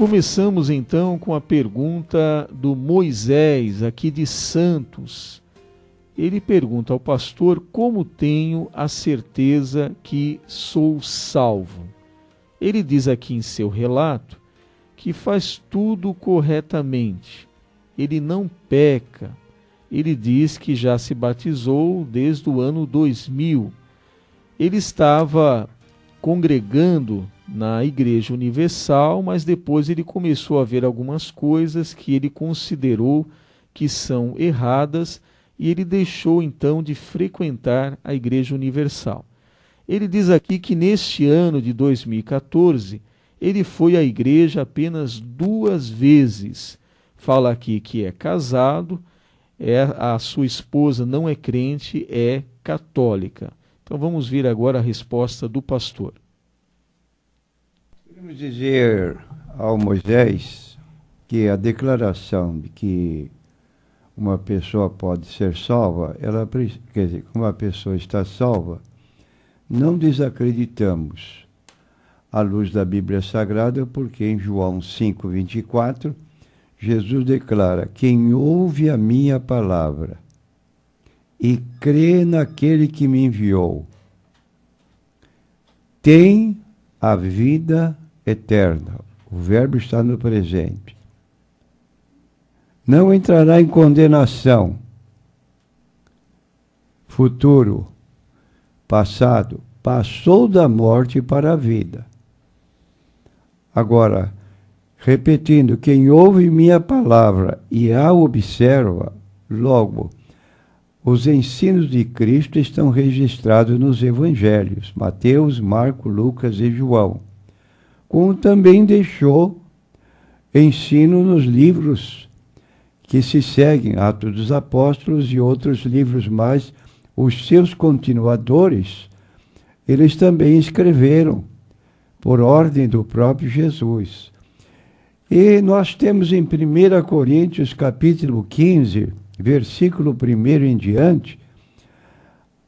Começamos então com a pergunta do Moisés, aqui de Santos. Ele pergunta ao pastor como tenho a certeza que sou salvo. Ele diz aqui em seu relato que faz tudo corretamente, ele não peca. Ele diz que já se batizou desde o ano 2000. Ele estava congregando na Igreja Universal, mas depois ele começou a ver algumas coisas que ele considerou que são erradas e ele deixou então de frequentar a Igreja Universal. Ele diz aqui que neste ano de 2014 ele foi à igreja apenas duas vezes. Fala aqui que é casado, é, a sua esposa não é crente, é católica. Então vamos ver agora a resposta do pastor. Podemos dizer ao Moisés que a declaração de que uma pessoa pode ser salva, ela quer dizer, uma pessoa está salva, não desacreditamos à luz da Bíblia Sagrada, porque em João 5:24 Jesus declara: Quem ouve a minha palavra e crê naquele que me enviou, tem a vida eterna. O Verbo está no presente. Não entrará em condenação. Futuro, passado, passou da morte para a vida. Agora, repetindo, quem ouve minha palavra e a observa, logo, os ensinos de Cristo estão registrados nos evangelhos, Mateus, Marcos, Lucas e João como também deixou ensino nos livros que se seguem, Atos dos Apóstolos e outros livros mais, os seus continuadores, eles também escreveram, por ordem do próprio Jesus. E nós temos em 1 Coríntios capítulo 15, versículo 1 em diante,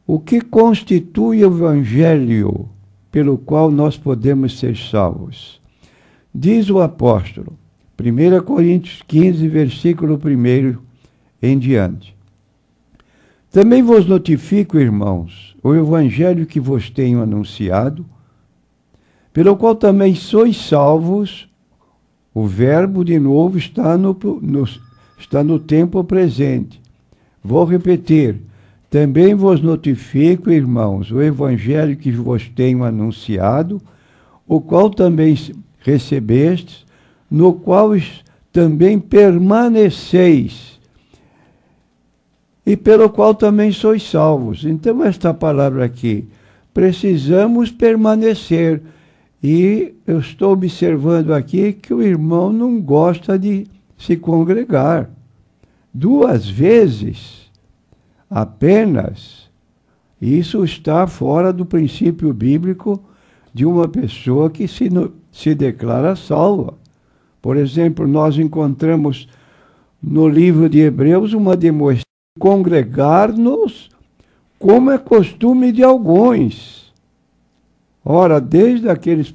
o que constitui o Evangelho pelo qual nós podemos ser salvos. Diz o apóstolo, 1 Coríntios 15, versículo 1 em diante. Também vos notifico, irmãos, o evangelho que vos tenho anunciado, pelo qual também sois salvos. O verbo de novo está no, no, está no tempo presente. Vou repetir. Também vos notifico, irmãos, o evangelho que vos tenho anunciado, o qual também recebestes, no qual também permaneceis, e pelo qual também sois salvos. Então, esta palavra aqui, precisamos permanecer. E eu estou observando aqui que o irmão não gosta de se congregar. Duas vezes apenas, isso está fora do princípio bíblico de uma pessoa que se, se declara salva. Por exemplo, nós encontramos no livro de Hebreus uma demonstração de congregar-nos como é costume de alguns. Ora, desde aqueles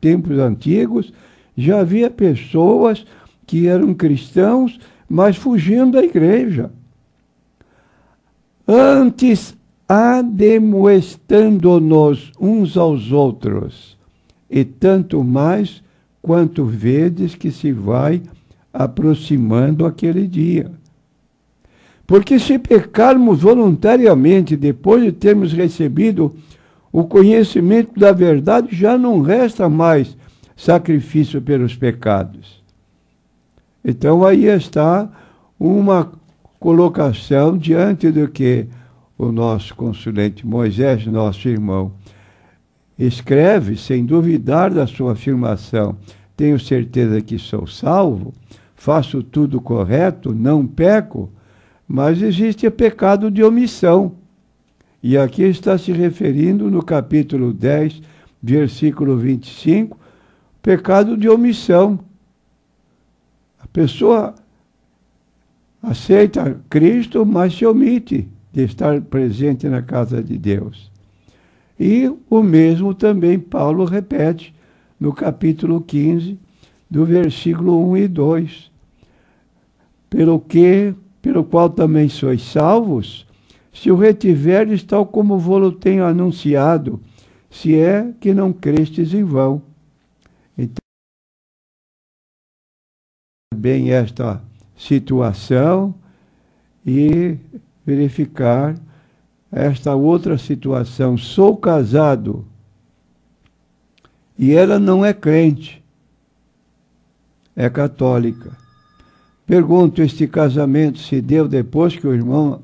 tempos antigos, já havia pessoas que eram cristãos, mas fugindo da igreja antes ademoestando-nos uns aos outros, e tanto mais quanto vedes que se vai aproximando aquele dia. Porque se pecarmos voluntariamente depois de termos recebido o conhecimento da verdade, já não resta mais sacrifício pelos pecados. Então aí está uma colocação diante do que o nosso consulente Moisés, nosso irmão, escreve, sem duvidar da sua afirmação, tenho certeza que sou salvo, faço tudo correto, não peco, mas existe o pecado de omissão. E aqui está se referindo no capítulo 10, versículo 25, pecado de omissão. A pessoa aceita Cristo, mas se omite de estar presente na casa de Deus. E o mesmo também Paulo repete no capítulo 15, do versículo 1 e 2. Pelo que, pelo qual também sois salvos, se o retiverdes tal como vou-lo tenho anunciado, se é que não crestes em vão. Então, bem esta situação e verificar esta outra situação. Sou casado e ela não é crente, é católica. Pergunto: este casamento se deu depois que o irmão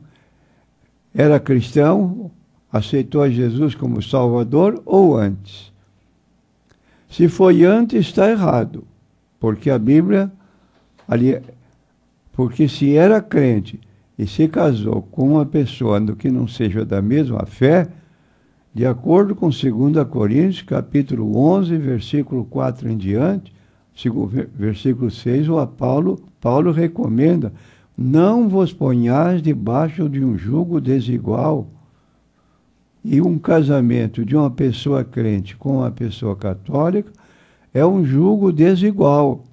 era cristão, aceitou Jesus como Salvador ou antes? Se foi antes, está errado, porque a Bíblia ali porque se era crente e se casou com uma pessoa que não seja da mesma fé, de acordo com 2 Coríntios, capítulo 11, versículo 4 em diante, versículo 6, o Paulo, Paulo recomenda, não vos ponhais debaixo de um jugo desigual. E um casamento de uma pessoa crente com uma pessoa católica é um jugo desigual.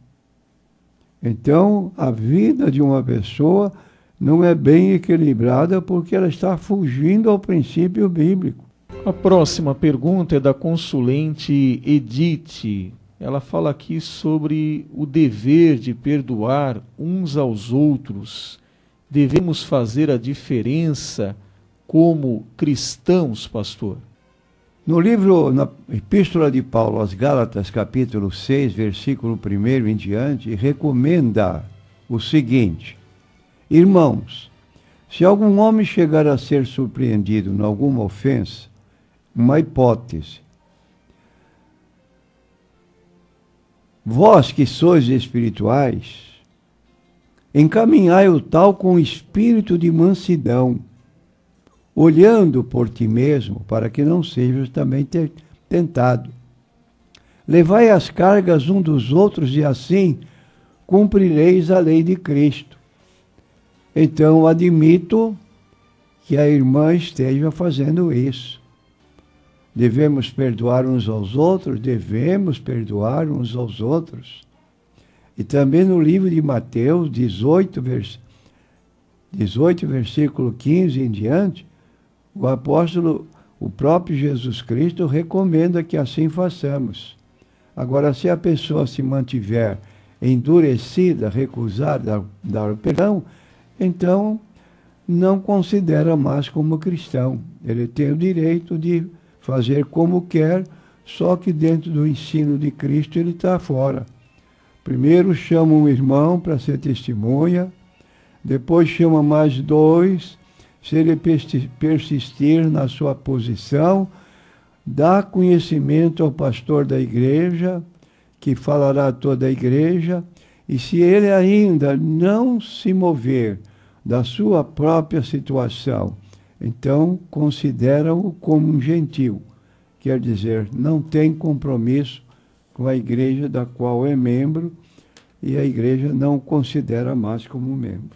Então, a vida de uma pessoa não é bem equilibrada porque ela está fugindo ao princípio bíblico. A próxima pergunta é da consulente Edith. Ela fala aqui sobre o dever de perdoar uns aos outros. Devemos fazer a diferença como cristãos, pastor? No livro, na Epístola de Paulo aos Gálatas, capítulo 6, versículo 1 em diante, recomenda o seguinte: Irmãos, se algum homem chegar a ser surpreendido em alguma ofensa, uma hipótese, vós que sois espirituais, encaminhai o tal com espírito de mansidão olhando por ti mesmo, para que não sejas também tentado. Levai as cargas um dos outros e assim cumprireis a lei de Cristo. Então admito que a irmã esteja fazendo isso. Devemos perdoar uns aos outros, devemos perdoar uns aos outros. E também no livro de Mateus 18, vers 18 versículo 15 em diante, o apóstolo, o próprio Jesus Cristo, recomenda que assim façamos. Agora, se a pessoa se mantiver endurecida, recusar dar, dar o perdão, então não considera mais como cristão. Ele tem o direito de fazer como quer, só que dentro do ensino de Cristo ele está fora. Primeiro chama um irmão para ser testemunha, depois chama mais dois, se ele persistir na sua posição, dá conhecimento ao pastor da igreja, que falará a toda a igreja, e se ele ainda não se mover da sua própria situação, então considera-o como um gentil, quer dizer, não tem compromisso com a igreja da qual é membro e a igreja não o considera mais como membro.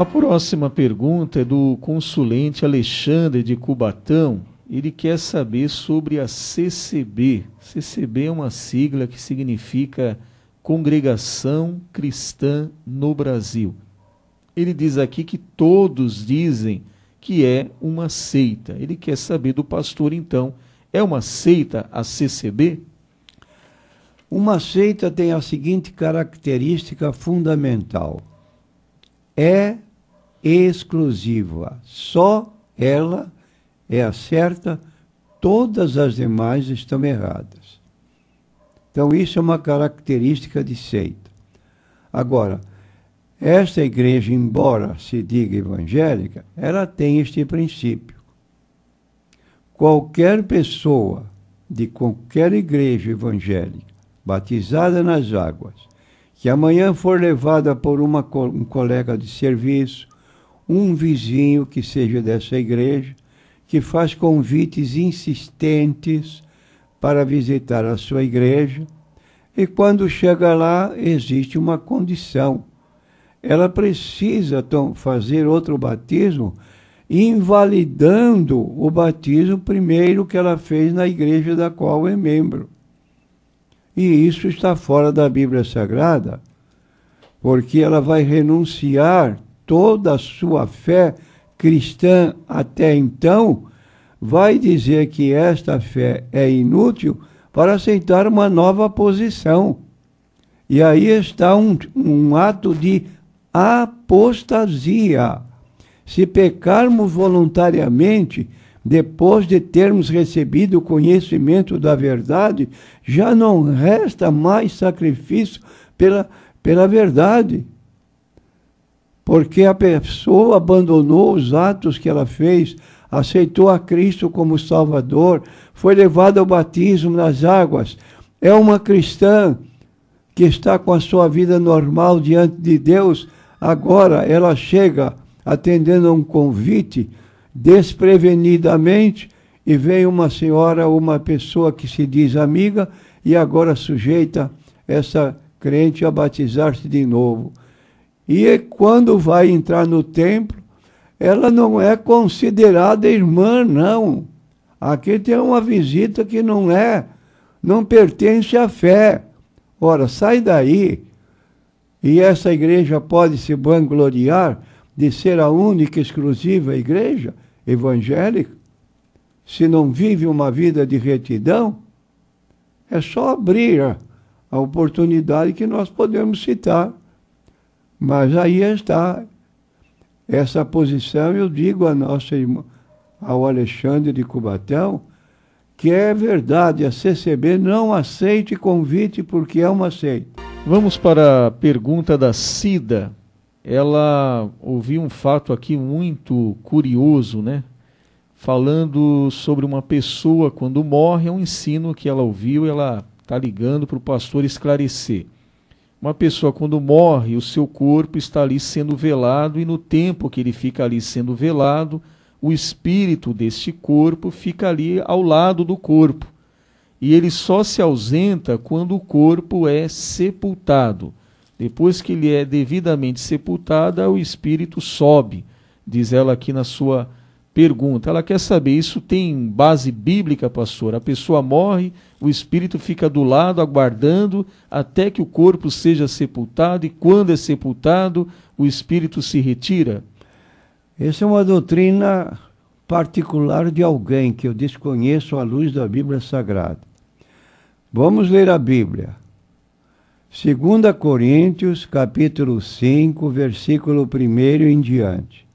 A próxima pergunta é do consulente Alexandre de Cubatão. Ele quer saber sobre a CCB. CCB é uma sigla que significa Congregação Cristã no Brasil. Ele diz aqui que todos dizem que é uma seita. Ele quer saber do pastor, então, é uma seita a CCB? Uma seita tem a seguinte característica fundamental: é exclusiva. Só ela é a certa, todas as demais estão erradas. Então, isso é uma característica de seita. Agora, esta igreja, embora se diga evangélica, ela tem este princípio. Qualquer pessoa de qualquer igreja evangélica, batizada nas águas, que amanhã for levada por uma, um colega de serviço, um vizinho que seja dessa igreja, que faz convites insistentes para visitar a sua igreja, e quando chega lá, existe uma condição. Ela precisa então, fazer outro batismo, invalidando o batismo primeiro que ela fez na igreja da qual é membro. E isso está fora da Bíblia Sagrada, porque ela vai renunciar toda a sua fé cristã até então, vai dizer que esta fé é inútil para aceitar uma nova posição. E aí está um, um ato de apostasia. Se pecarmos voluntariamente, depois de termos recebido o conhecimento da verdade, já não resta mais sacrifício pela, pela verdade porque a pessoa abandonou os atos que ela fez, aceitou a Cristo como Salvador, foi levada ao batismo nas águas, é uma cristã que está com a sua vida normal diante de Deus, agora ela chega atendendo a um convite desprevenidamente e vem uma senhora, uma pessoa que se diz amiga e agora sujeita essa crente a batizar-se de novo. E quando vai entrar no templo, ela não é considerada irmã, não. Aqui tem uma visita que não é, não pertence à fé. Ora, sai daí. E essa igreja pode se vangloriar de ser a única e exclusiva igreja evangélica? Se não vive uma vida de retidão, é só abrir a oportunidade que nós podemos citar. Mas aí está essa posição, eu digo a nossa irmã, ao Alexandre de Cubatão, que é verdade, a CCB não aceite convite porque é uma seita. Vamos para a pergunta da Cida. Ela ouviu um fato aqui muito curioso, né? Falando sobre uma pessoa quando morre, é um ensino que ela ouviu, ela está ligando para o pastor esclarecer. Uma pessoa, quando morre, o seu corpo está ali sendo velado, e no tempo que ele fica ali sendo velado, o espírito deste corpo fica ali ao lado do corpo. E ele só se ausenta quando o corpo é sepultado. Depois que ele é devidamente sepultado, o espírito sobe, diz ela aqui na sua pergunta. Ela quer saber: isso tem base bíblica, pastor? A pessoa morre, o espírito fica do lado, aguardando até que o corpo seja sepultado, e quando é sepultado, o espírito se retira? Essa é uma doutrina particular de alguém que eu desconheço à luz da Bíblia Sagrada. Vamos ler a Bíblia. 2 Coríntios, capítulo 5, versículo 1 em diante.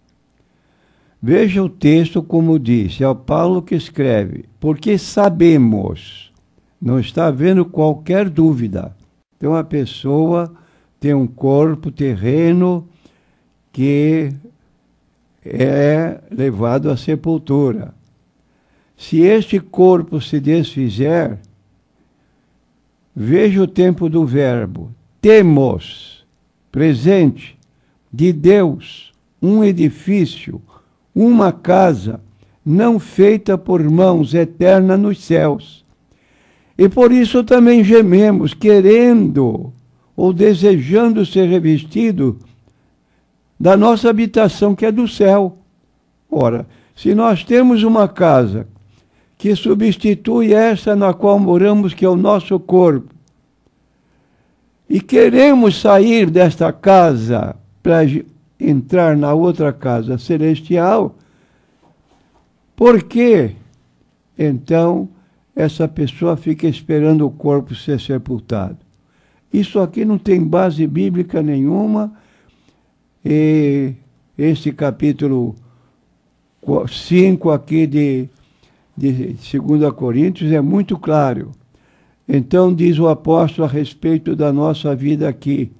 Veja o texto como diz, é o Paulo que escreve, porque sabemos, não está havendo qualquer dúvida. Então a pessoa tem um corpo terreno que é levado à sepultura. Se este corpo se desfizer, veja o tempo do verbo, temos, presente, de Deus, um edifício, uma casa não feita por mãos, eterna nos céus. E por isso também gememos, querendo ou desejando ser revestido da nossa habitação que é do céu. Ora, se nós temos uma casa que substitui esta na qual moramos, que é o nosso corpo, e queremos sair desta casa para entrar na outra casa celestial, por que então essa pessoa fica esperando o corpo ser sepultado? Isso aqui não tem base bíblica nenhuma. E esse capítulo 5 aqui de, de 2 Coríntios é muito claro. Então, diz o apóstolo a respeito da nossa vida aqui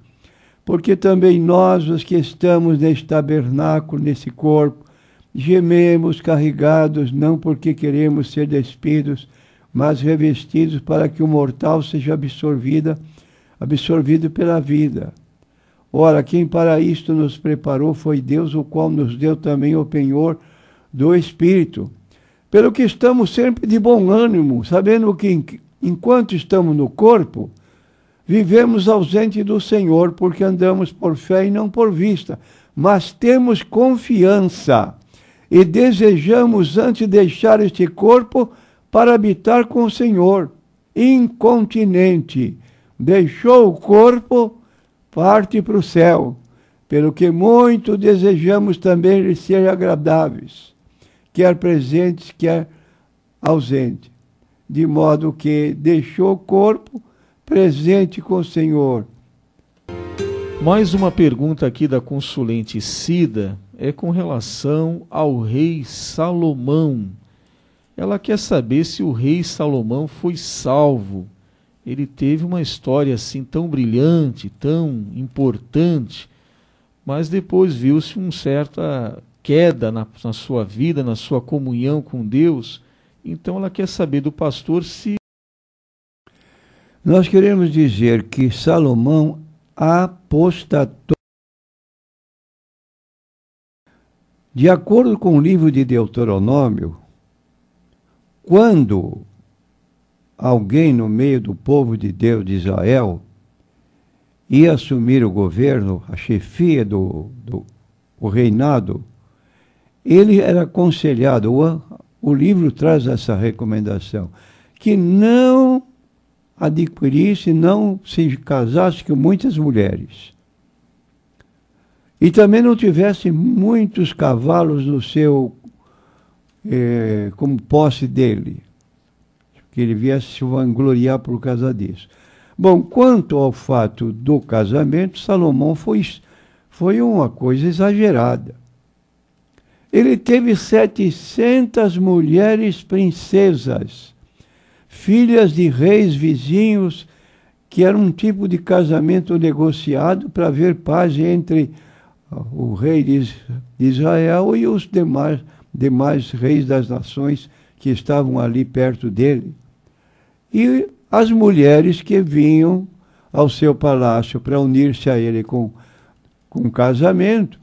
porque também nós, os que estamos neste tabernáculo, nesse corpo, gememos carregados, não porque queremos ser despidos, mas revestidos para que o mortal seja absorvida, absorvido pela vida. Ora, quem para isto nos preparou foi Deus, o qual nos deu também o penhor do Espírito. Pelo que estamos sempre de bom ânimo, sabendo que enquanto estamos no corpo, Vivemos ausente do Senhor, porque andamos por fé e não por vista, mas temos confiança e desejamos antes deixar este corpo para habitar com o Senhor. Incontinente, deixou o corpo, parte para o céu, pelo que muito desejamos também lhe ser agradáveis, quer presentes, quer ausentes, de modo que deixou o corpo presente com o Senhor. Mais uma pergunta aqui da consulente Cida é com relação ao rei Salomão. Ela quer saber se o rei Salomão foi salvo. Ele teve uma história assim tão brilhante, tão importante, mas depois viu-se uma certa queda na, na sua vida, na sua comunhão com Deus. Então ela quer saber do pastor se nós queremos dizer que Salomão apostatou. De acordo com o livro de Deuteronômio, quando alguém no meio do povo de Deus de Israel ia assumir o governo, a chefia do, do o reinado, ele era aconselhado, o, o livro traz essa recomendação, que não adquirisse não se casasse com muitas mulheres. E também não tivesse muitos cavalos no seu, eh, como posse dele, que ele viesse se vangloriar por causa disso. Bom, quanto ao fato do casamento, Salomão foi, foi uma coisa exagerada. Ele teve 700 mulheres princesas filhas de reis vizinhos, que era um tipo de casamento negociado para haver paz entre ah, o rei de Israel e os demais, demais reis das nações que estavam ali perto dele. E as mulheres que vinham ao seu palácio para unir-se a ele com, com casamento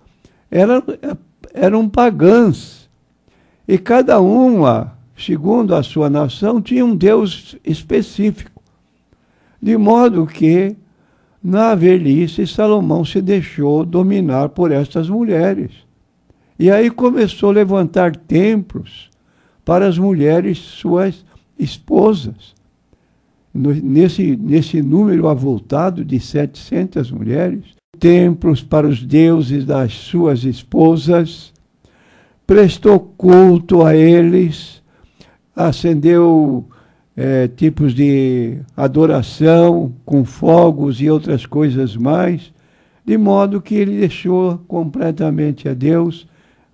eram, eram pagãs. E cada uma segundo a sua nação, tinha um Deus específico. De modo que, na velhice, Salomão se deixou dominar por estas mulheres. E aí começou a levantar templos para as mulheres suas esposas. Nesse, nesse número avultado de 700 mulheres, templos para os deuses das suas esposas, prestou culto a eles, acendeu é, tipos de adoração com fogos e outras coisas mais, de modo que ele deixou completamente a Deus,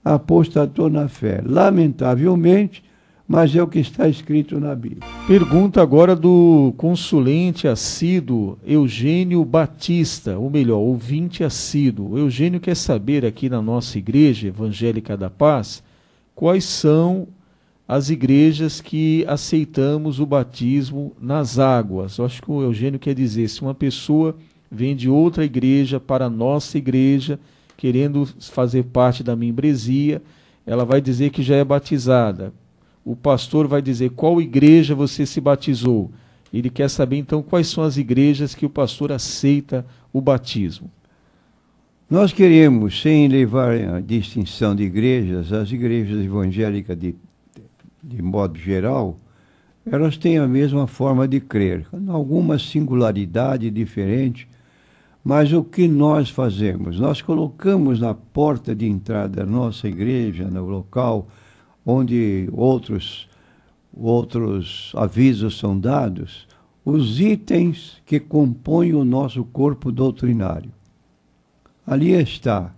apostatou na fé. Lamentavelmente, mas é o que está escrito na Bíblia. Pergunta agora do consulente assíduo Eugênio Batista, ou melhor, ouvinte assíduo. Eugênio quer saber aqui na nossa igreja evangélica da paz quais são as igrejas que aceitamos o batismo nas águas. Eu acho que o Eugênio quer dizer, se uma pessoa vem de outra igreja para a nossa igreja, querendo fazer parte da membresia, ela vai dizer que já é batizada. O pastor vai dizer qual igreja você se batizou. Ele quer saber então quais são as igrejas que o pastor aceita o batismo. Nós queremos, sem levar a distinção de igrejas, as igrejas evangélicas de de modo geral, elas têm a mesma forma de crer, alguma singularidade diferente, mas o que nós fazemos? Nós colocamos na porta de entrada da nossa igreja, no local onde outros, outros avisos são dados, os itens que compõem o nosso corpo doutrinário. Ali está.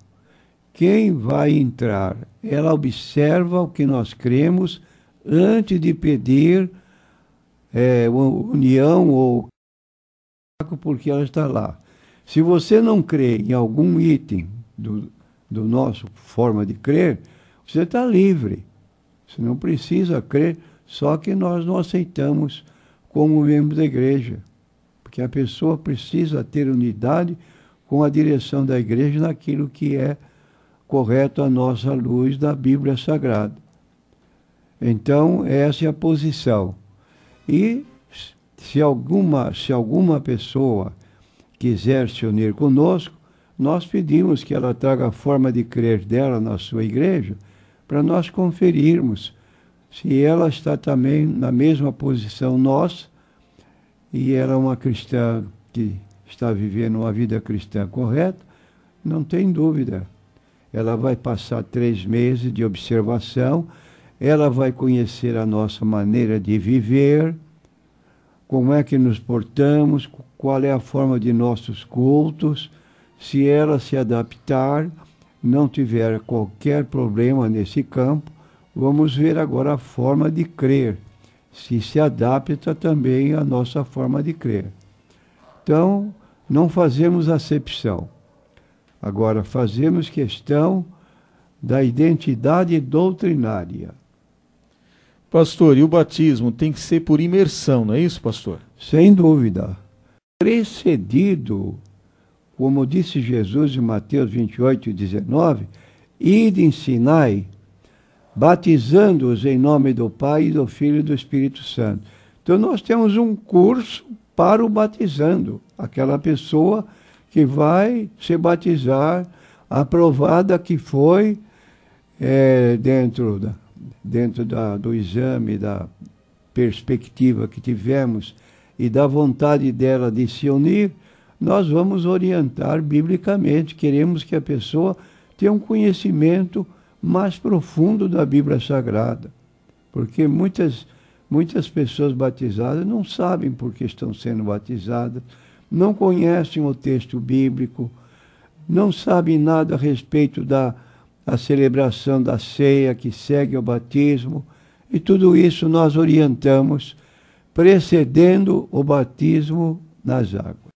Quem vai entrar, ela observa o que nós cremos antes de pedir é, união ou porque ela está lá. Se você não crê em algum item do, do nosso forma de crer, você está livre. Você não precisa crer, só que nós não aceitamos como membro da igreja. Porque a pessoa precisa ter unidade com a direção da igreja naquilo que é correto à nossa luz da Bíblia Sagrada. Então, essa é a posição. E se alguma, se alguma pessoa quiser se unir conosco, nós pedimos que ela traga a forma de crer dela na sua igreja, para nós conferirmos se ela está também na mesma posição nós e ela é uma cristã que está vivendo uma vida cristã correta, não tem dúvida. Ela vai passar três meses de observação ela vai conhecer a nossa maneira de viver, como é que nos portamos, qual é a forma de nossos cultos. Se ela se adaptar, não tiver qualquer problema nesse campo, vamos ver agora a forma de crer, se se adapta também à nossa forma de crer. Então, não fazemos acepção. Agora, fazemos questão da identidade doutrinária. Pastor, e o batismo tem que ser por imersão, não é isso, pastor? Sem dúvida. Precedido, como disse Jesus em Mateus 28, 19, ide ensinai, batizando-os em nome do Pai, e do Filho e do Espírito Santo. Então nós temos um curso para o batizando, aquela pessoa que vai se batizar, aprovada que foi é, dentro da, dentro da, do exame, da perspectiva que tivemos e da vontade dela de se unir, nós vamos orientar biblicamente. Queremos que a pessoa tenha um conhecimento mais profundo da Bíblia Sagrada, porque muitas, muitas pessoas batizadas não sabem por que estão sendo batizadas, não conhecem o texto bíblico, não sabem nada a respeito da a celebração da ceia que segue ao batismo, e tudo isso nós orientamos precedendo o batismo nas águas.